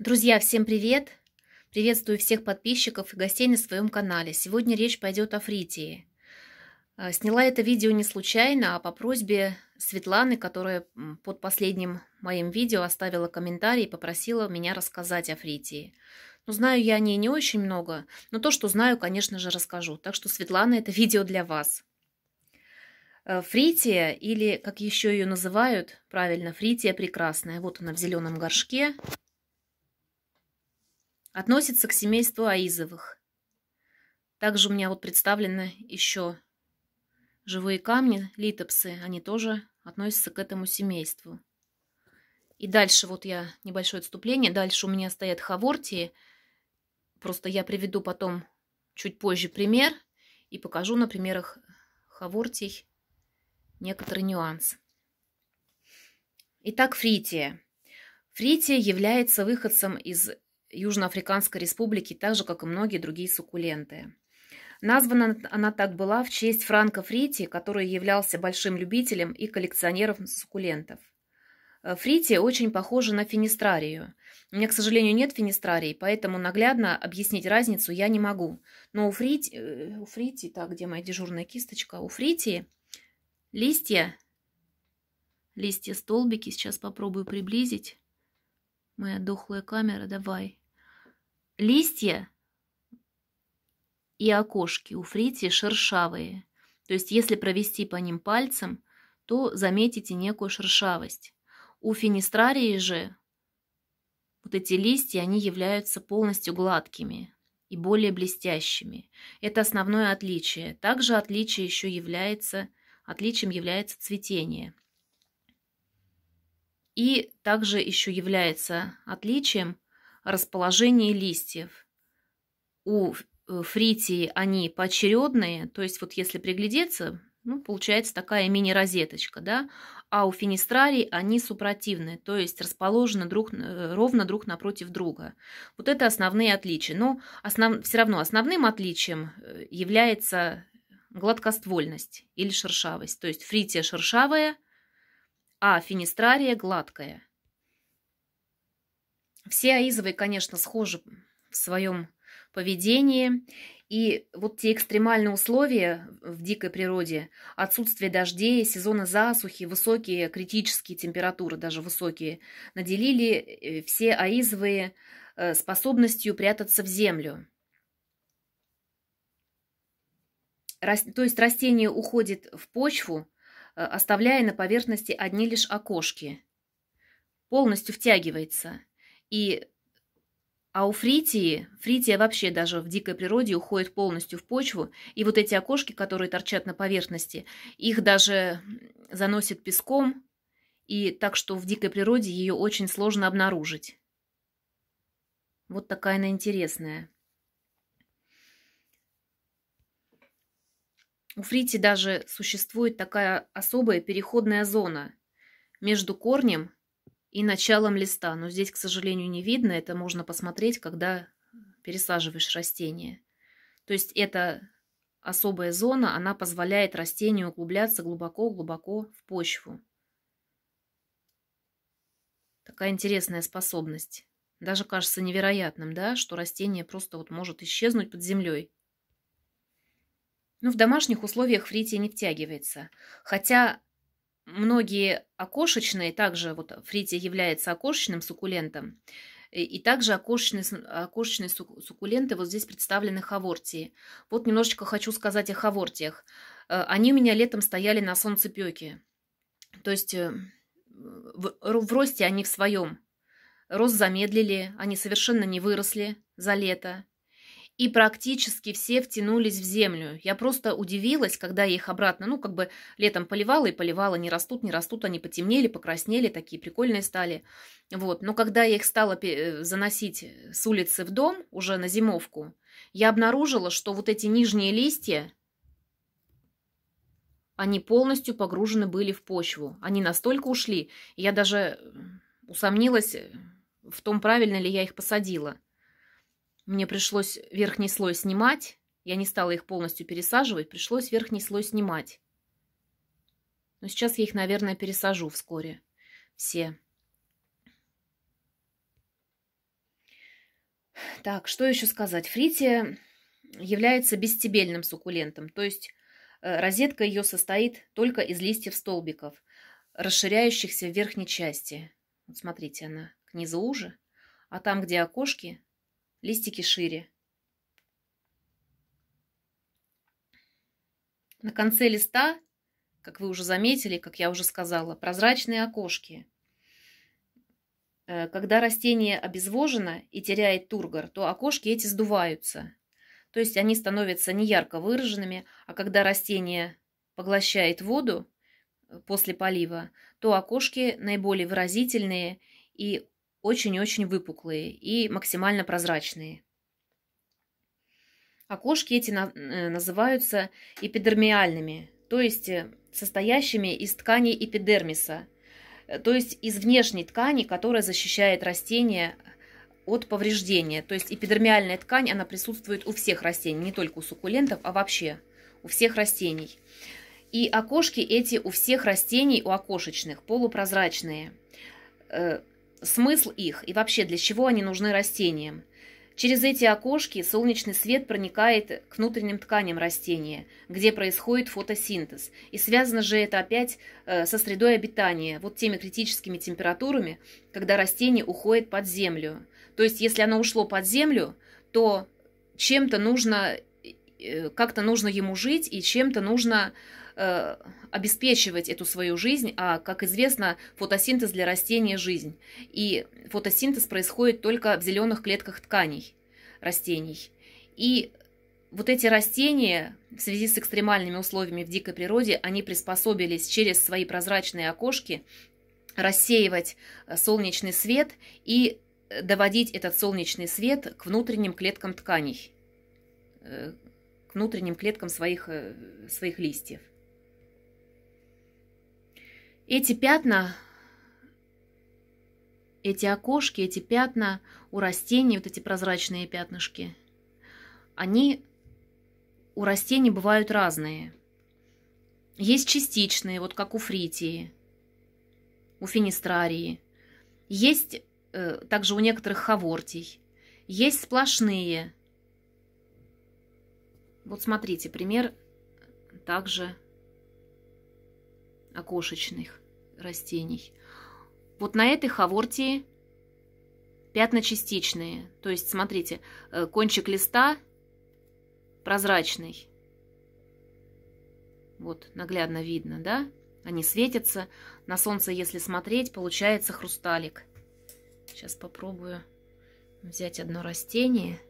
Друзья, всем привет! Приветствую всех подписчиков и гостей на своем канале. Сегодня речь пойдет о Фритии. Э, сняла это видео не случайно, а по просьбе Светланы, которая под последним моим видео оставила комментарий и попросила меня рассказать о Фритии. Ну, знаю я о ней не очень много, но то, что знаю, конечно же, расскажу. Так что, Светлана, это видео для вас. Э, фрития, или как еще ее называют, правильно, Фрития прекрасная. Вот она в зеленом горшке относится к семейству Аизовых. Также у меня вот представлены еще живые камни, литопсы, они тоже относятся к этому семейству. И дальше вот я, небольшое отступление, дальше у меня стоят хавортии, просто я приведу потом чуть позже пример и покажу на примерах хавортий некоторый нюанс. Итак, фрития. Фрития является выходцем из Южноафриканской Республики, так же, как и многие другие суккуленты. Названа она так была в честь Франко Фрити, который являлся большим любителем и коллекционером суккулентов. Э, фрити очень похожа на финистрарию. У меня, к сожалению, нет финистрарий, поэтому наглядно объяснить разницу я не могу. Но у фрити, э, у фрити так, где моя дежурная кисточка? У фрити листья, листья столбики, сейчас попробую приблизить. Моя дохлая камера, давай листья и окошки у Фрити шершавые. То есть, если провести по ним пальцем, то заметите некую шершавость. У финистрарии же вот эти листья, они являются полностью гладкими и более блестящими. Это основное отличие. Также отличие еще является, отличием является цветение. И также еще является отличием расположение листьев. У э, фритии они поочередные, то есть вот если приглядеться, ну, получается такая мини-розеточка, да, а у финистрарий они супротивные, то есть расположены друг, э, ровно друг напротив друга. Вот это основные отличия. Но основ, все равно основным отличием э, является гладкоствольность или шершавость. То есть фрития шершавая, а финистрария гладкая – все Аизовые, конечно, схожи в своем поведении. И вот те экстремальные условия в дикой природе, отсутствие дождей, сезона засухи, высокие критические температуры, даже высокие, наделили э, все аизовые э, способностью прятаться в землю. То есть растение уходит в почву, э, оставляя на поверхности одни лишь окошки. Полностью втягивается – и а у фритии, фрития вообще даже в дикой природе уходит полностью в почву, и вот эти окошки, которые торчат на поверхности, их даже заносит песком, и так что в дикой природе ее очень сложно обнаружить. Вот такая она интересная. У фрити даже существует такая особая переходная зона между корнем и началом листа. Но здесь, к сожалению, не видно. Это можно посмотреть, когда пересаживаешь растение. То есть эта особая зона, она позволяет растению углубляться глубоко-глубоко в почву. Такая интересная способность. Даже кажется невероятным, да, что растение просто вот может исчезнуть под землей. Но ну, в домашних условиях фрития не втягивается. Хотя многие окошечные, также вот фрития является окошечным суккулентом, и также окошечные, окошечные суккуленты вот здесь представлены хавортии. Вот немножечко хочу сказать о хавортиях. Э, они у меня летом стояли на солнцепеке. То есть э, в, в росте они в своем. Рост замедлили, они совершенно не выросли за лето и практически все втянулись в землю. Я просто удивилась, когда я их обратно, ну, как бы летом поливала и поливала, не растут, не растут, они потемнели, покраснели, такие прикольные стали. Вот, но когда я их стала э, заносить с улицы в дом, уже на зимовку, я обнаружила, что вот эти нижние листья, они полностью погружены были в почву. Они настолько ушли, я даже усомнилась э, в том, правильно ли я их посадила. Мне пришлось верхний слой снимать. Я не стала их полностью пересаживать. Пришлось верхний слой снимать. Но сейчас я их, наверное, пересажу вскоре. Все. Так, что еще сказать? Фрития является бестебельным суккулентом, то есть э, розетка ее состоит только из листьев столбиков, расширяющихся в верхней части. Вот смотрите, она к низу уже, а там, где окошки, листики шире. На конце листа, как вы уже заметили, как я уже сказала, прозрачные окошки. Э, когда растение обезвожено и теряет тургор, то окошки эти сдуваются. То есть они становятся не ярко выраженными, а когда растение поглощает воду э, после полива, то окошки наиболее выразительные и очень очень выпуклые и максимально прозрачные. Окошки эти э, называются эпидермиальными, то есть э, состоящими из тканей эпидермиса, э, то есть из внешней ткани, которая защищает растение от повреждения. То есть эпидермиальная ткань, она присутствует у всех растений, не только у суккулентов, а вообще у всех растений. И окошки эти у всех растений, у окошечных, полупрозрачные смысл их и вообще для чего они нужны растениям. Через эти окошки солнечный свет проникает к внутренним тканям растения, где происходит фотосинтез. И связано же это опять э, со средой обитания, вот теми критическими температурами, когда растение уходит под землю. То есть, если оно ушло под землю, то чем-то нужно, э, как-то нужно ему жить и чем-то нужно Э, обеспечивать эту свою жизнь, а, как известно, фотосинтез для растения – жизнь. И фотосинтез происходит только в зеленых клетках тканей растений. И вот эти растения в связи с экстремальными условиями в дикой природе, они приспособились через свои прозрачные окошки рассеивать э, солнечный свет и э, доводить этот солнечный свет к внутренним клеткам тканей, к внутренним клеткам своих, своих листьев. Эти пятна, эти окошки, эти пятна у растений, вот эти прозрачные пятнышки, они у растений бывают разные. Есть частичные, вот как у фритии, у финистрарии. Есть э, также у некоторых хавортий. Есть сплошные. Вот смотрите, пример также окошечных растений. Вот на этой хавортии пятна частичные. То есть, смотрите, э, кончик листа прозрачный. Вот, наглядно видно, да? Они светятся. На солнце, если смотреть, получается хрусталик. Сейчас попробую взять одно растение.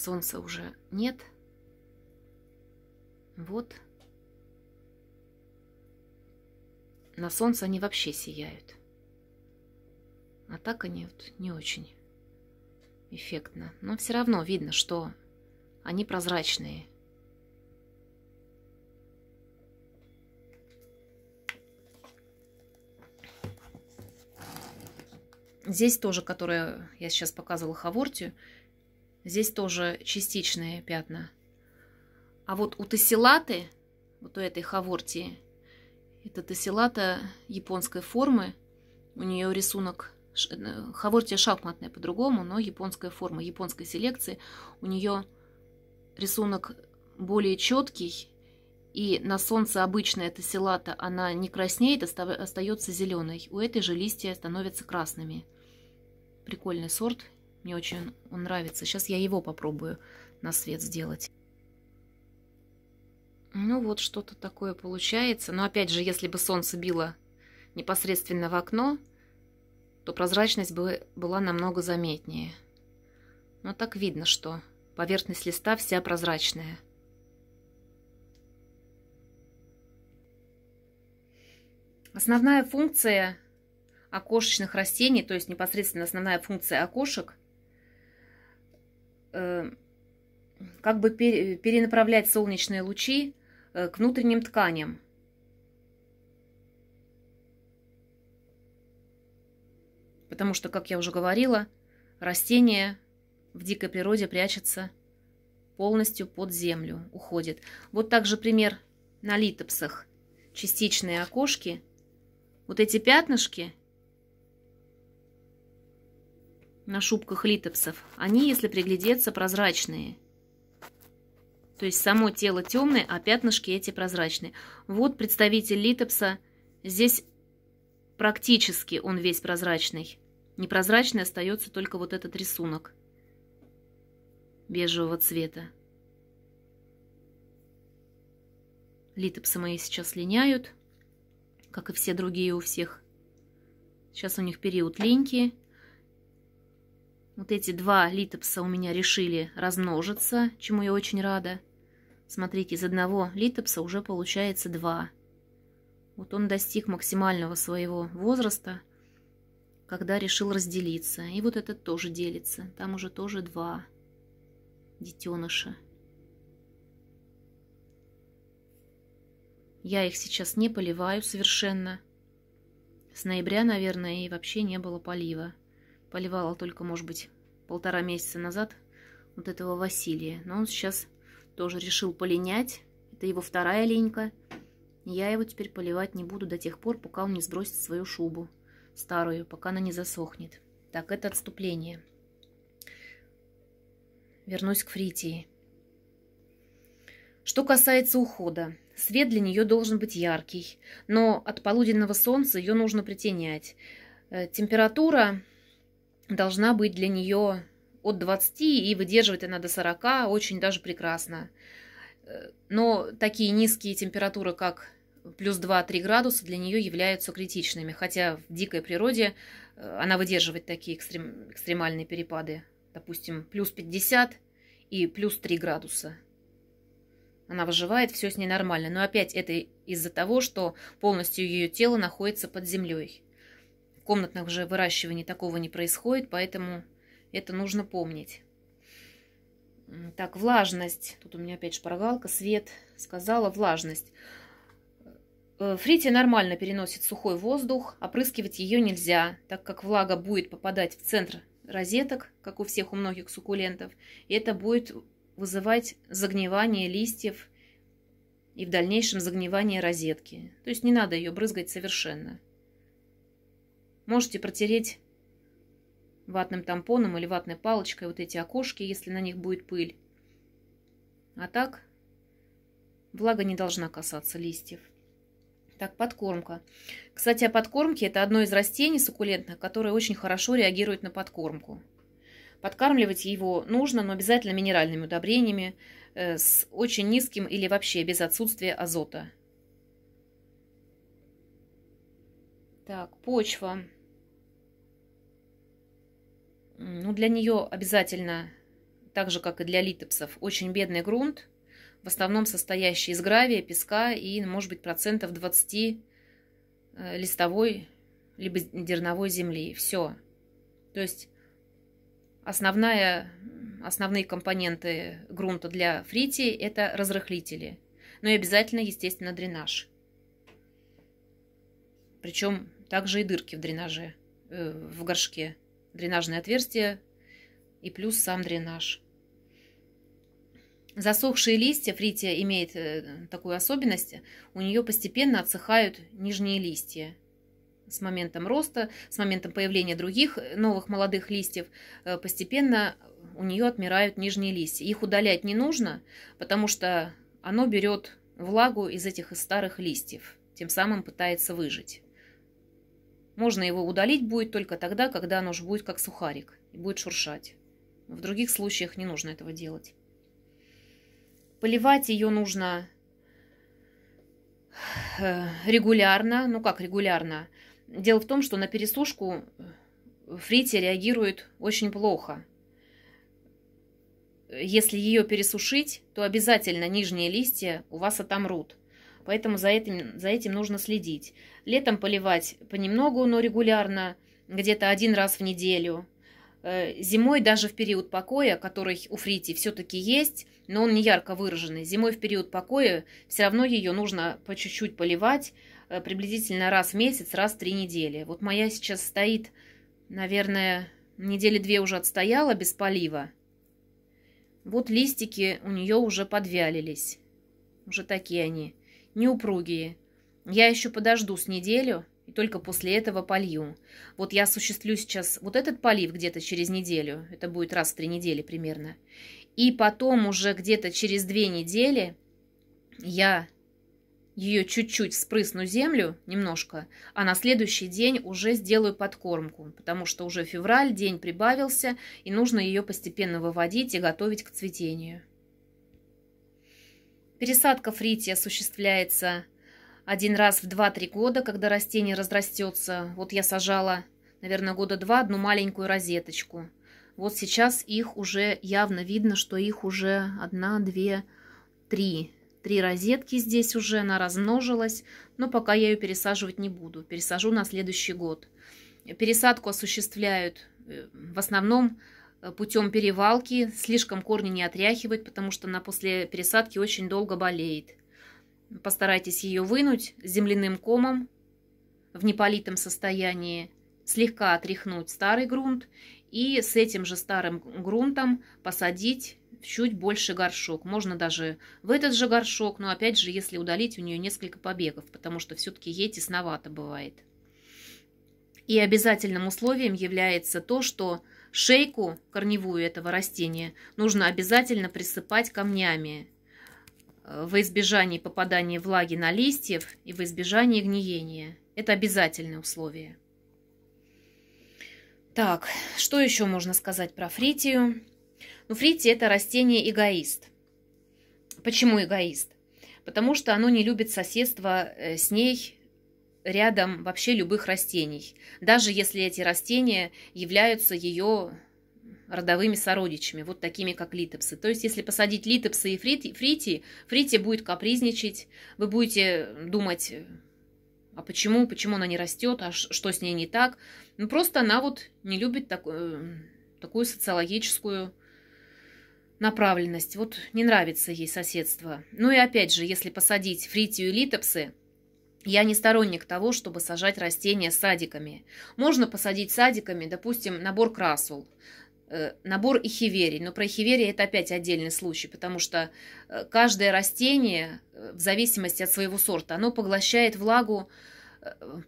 солнца уже нет. Вот. На солнце они вообще сияют. А так они вот не очень эффектно. Но все равно видно, что они прозрачные. Здесь тоже, которое я сейчас показывала Хавортию, Здесь тоже частичные пятна. А вот у тесилаты, вот у этой хавортии, это тесилата японской формы. У нее рисунок э, хавортия шахматная по-другому, но японская форма, японской селекции. У нее рисунок более четкий, и на солнце обычная эта она не краснеет, остается зеленой. У этой же листья становятся красными. Прикольный сорт, мне очень он нравится. Сейчас я его попробую на свет сделать. Ну вот, что-то такое получается. Но опять же, если бы солнце било непосредственно в окно, то прозрачность бы была намного заметнее. Но так видно, что поверхность листа вся прозрачная. Основная функция окошечных растений, то есть непосредственно основная функция окошек, Э, как бы перенаправлять солнечные лучи э, к внутренним тканям. Потому что, как я уже говорила, растения в дикой природе прячутся полностью под землю, уходят. Вот также пример на литопсах. Частичные окошки. Вот эти пятнышки – на шубках литопсов, они, если приглядеться, прозрачные. То есть само тело темное, а пятнышки эти прозрачные. Вот представитель литопса. Здесь практически он весь прозрачный. Непрозрачный остается только вот этот рисунок бежевого цвета. Литопсы мои сейчас линяют, как и все другие у всех. Сейчас у них период линьки. Вот эти два литопса у меня решили размножиться, чему я очень рада. Смотрите, из одного литопса уже получается два. Вот он достиг максимального своего возраста, когда решил разделиться. И вот этот тоже делится. Там уже тоже два детеныша. Я их сейчас не поливаю совершенно. С ноября, наверное, и вообще не было полива поливала только, может быть, полтора месяца назад вот этого Василия. Но он сейчас тоже решил полинять. Это его вторая линька. Я его теперь поливать не буду до тех пор, пока он не сбросит свою шубу старую, пока она не засохнет. Так, это отступление. Вернусь к Фритии. Что касается ухода, свет для нее должен быть яркий, но от полуденного солнца ее нужно притенять. Э, температура должна быть для нее от 20 и выдерживать она до 40, очень даже прекрасно. Э, но такие низкие температуры, как плюс 2-3 градуса, для нее являются критичными, хотя в дикой природе э, она выдерживает такие экстрем, экстремальные перепады, допустим, плюс 50 и плюс 3 градуса. Она выживает, все с ней нормально, но опять это из-за того, что полностью ее тело находится под землей. В комнатных же выращиваний такого не происходит, поэтому это нужно помнить. Так, влажность. Тут у меня опять шпаргалка, свет. Сказала влажность. Э, Фрити нормально переносит сухой воздух, опрыскивать ее нельзя, так как влага будет попадать в центр розеток, как у всех у многих суккулентов, и это будет вызывать загнивание листьев и в дальнейшем загнивание розетки. То есть не надо ее брызгать совершенно. Можете протереть ватным тампоном или ватной палочкой вот эти окошки, если на них будет пыль. А так влага не должна касаться листьев. Так, подкормка. Кстати, о подкормке. Это одно из растений суккулентных, которое очень хорошо реагирует на подкормку. Подкармливать его нужно, но обязательно минеральными удобрениями э, с очень низким или вообще без отсутствия азота. Так, Почва ну, для нее обязательно, так же, как и для литопсов, очень бедный грунт, в основном состоящий из гравия, песка и, может быть, процентов 20 э, листовой либо дерновой земли. Все. То есть основная, основные компоненты грунта для фрити это разрыхлители. Ну и обязательно, естественно, дренаж. Причем также и дырки в дренаже, э, в горшке дренажные отверстия и плюс сам дренаж. Засохшие листья, фрития имеет э, такую особенность, у нее постепенно отсыхают нижние листья. С моментом роста, с моментом появления других э, новых молодых листьев, э, постепенно у нее отмирают нижние листья. Их удалять не нужно, потому что оно берет влагу из этих старых листьев, тем самым пытается выжить. Можно его удалить будет только тогда, когда нож будет как сухарик и будет шуршать. В других случаях не нужно этого делать. Поливать ее нужно э, регулярно. Ну как регулярно? Дело в том, что на пересушку э, фрити реагирует очень плохо. Если ее пересушить, то обязательно нижние листья у вас отомрут поэтому за этим, за этим нужно следить. Летом поливать понемногу, но регулярно, где-то один раз в неделю. Э, зимой даже в период покоя, который у фрити все-таки есть, но он не ярко выраженный, зимой в период покоя все равно ее нужно по чуть-чуть поливать, э, приблизительно раз в месяц, раз в три недели. Вот моя сейчас стоит, наверное, недели две уже отстояла без полива. Вот листики у нее уже подвялились. Уже такие они неупругие. Я еще подожду с неделю и только после этого полью. Вот я осуществлю сейчас вот этот полив где-то через неделю, это будет раз в три недели примерно, и потом уже где-то через две недели я ее чуть-чуть вспрысну землю немножко, а на следующий день уже сделаю подкормку, потому что уже февраль, день прибавился, и нужно ее постепенно выводить и готовить к цветению. Пересадка фритии осуществляется один раз в 2-3 года, когда растение разрастется. Вот я сажала, наверное, года два одну маленькую розеточку. Вот сейчас их уже явно видно, что их уже одна, две, три. Три розетки здесь уже, она размножилась, но пока я ее пересаживать не буду. Пересажу на следующий год. Пересадку осуществляют э, в основном Э, путем перевалки, слишком корни не отряхивать, потому что она после пересадки очень долго болеет. Постарайтесь ее вынуть земляным комом в неполитом состоянии, слегка отряхнуть старый грунт и с этим же старым грунтом посадить чуть больше горшок. Можно даже в этот же горшок, но опять же, если удалить у нее несколько побегов, потому что все-таки ей тесновато бывает. И обязательным условием является то, что Шейку, корневую этого растения, нужно обязательно присыпать камнями э, во избежании попадания влаги на листьев и во избежании гниения. Это обязательное условие. Так, что еще можно сказать про фритию? Ну, фрития – это растение-эгоист. Почему эгоист? Потому что оно не любит соседство э, с ней рядом вообще любых растений, даже если эти растения являются ее родовыми сородичами, вот такими, как литопсы. То есть, если посадить литопсы и фрити, фрити, фрити будет капризничать, вы будете думать, а почему, почему она не растет, а что с ней не так. Ну, просто она вот не любит такую, э, такую социологическую направленность. Вот не нравится ей соседство. Ну и опять же, если посадить фритию и литопсы – я не сторонник того, чтобы сажать растения садиками. Можно посадить садиками, допустим, набор красул, э, набор эхиверий. Но про эхиверии это опять отдельный случай, потому что э, каждое растение, э, в зависимости от своего сорта, оно поглощает влагу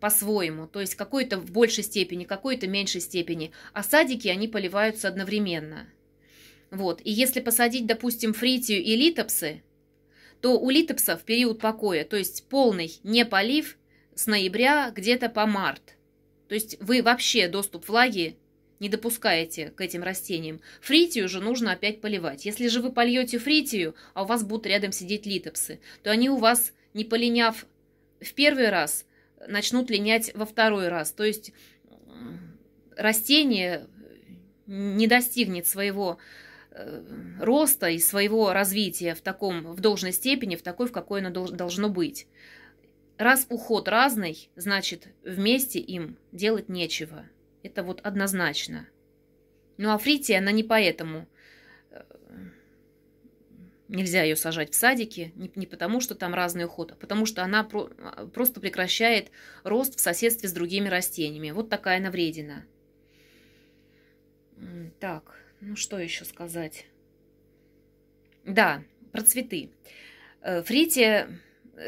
по-своему, то есть какой-то в большей степени, какой-то меньшей степени, а садики, они поливаются одновременно. Вот. И если посадить, допустим, фритию и литопсы, то у литопсов период покоя, то есть полный не полив с ноября где-то по март. То есть вы вообще доступ влаги не допускаете к этим растениям. Фритию же нужно опять поливать. Если же вы польете фритию, а у вас будут рядом сидеть литопсы, то они у вас, не полиняв в первый раз, начнут линять во второй раз. То есть растение не достигнет своего Э, роста и своего развития в таком, в должной степени, в такой, в какой оно должно быть. Раз уход разный, значит, вместе им делать нечего. Это вот однозначно. ну а фрития она не поэтому. Э, нельзя ее сажать в садике, не, не потому, что там разный уход, а потому, что она про, а, просто прекращает рост в соседстве с другими растениями. Вот такая она вредина Так, ну, что еще сказать? Да, про цветы. Э, Фрити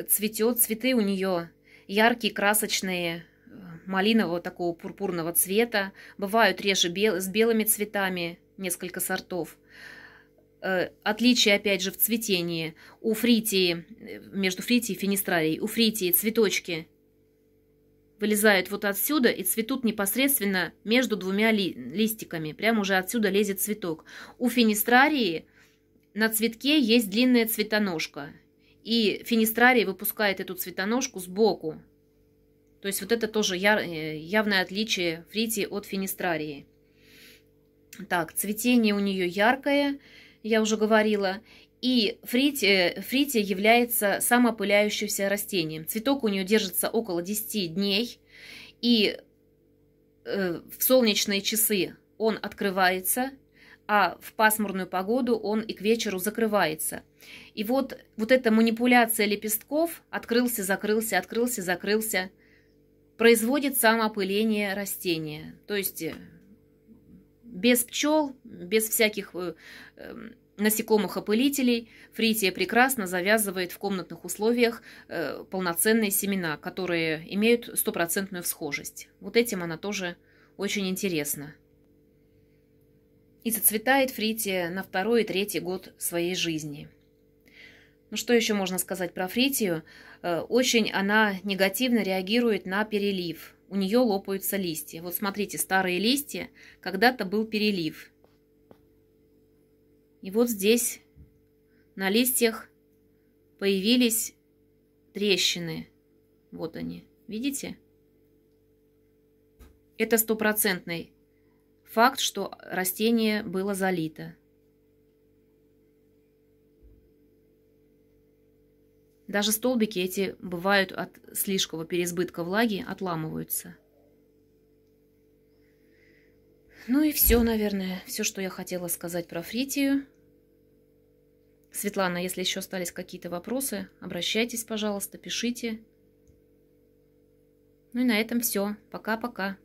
цветет, цветы у нее яркие, красочные, э, малинового такого пурпурного цвета. Бывают реже бел с белыми цветами, несколько сортов. Э, отличие, опять же, в цветении. У фритии, между фритией и финистралией, у фритии цветочки – вылезают вот отсюда и цветут непосредственно между двумя ли, листиками. Прямо уже отсюда лезет цветок. У финистрарии на цветке есть длинная цветоножка. И финистрарий выпускает эту цветоножку сбоку. То есть вот это тоже яр, э, явное отличие фрити от финистрарии. Так, цветение у нее яркое, я уже говорила. И фрития, фрития является самоопыляющимся растением. Цветок у нее держится около 10 дней, и э, в солнечные часы он открывается, а в пасмурную погоду он и к вечеру закрывается. И вот, вот эта манипуляция лепестков открылся, закрылся, открылся, закрылся, производит самоопыление растения. То есть э, без пчел, без всяких э, эм, насекомых-опылителей Фрития прекрасно завязывает в комнатных условиях э, полноценные семена, которые имеют стопроцентную всхожесть. Вот этим она тоже очень интересна. И зацветает Фрития на второй и третий год своей жизни. Ну что еще можно сказать про Фритию? Э, очень она негативно реагирует на перелив. У нее лопаются листья. Вот смотрите, старые листья, когда-то был перелив – и вот здесь на листьях появились трещины. Вот они, видите? Это стопроцентный факт, что растение было залито. Даже столбики эти бывают от слишкого переизбытка влаги, отламываются. Ну и все, наверное, все, что я хотела сказать про фритию. Светлана, если еще остались какие-то вопросы, обращайтесь, пожалуйста, пишите. Ну и на этом все. Пока-пока.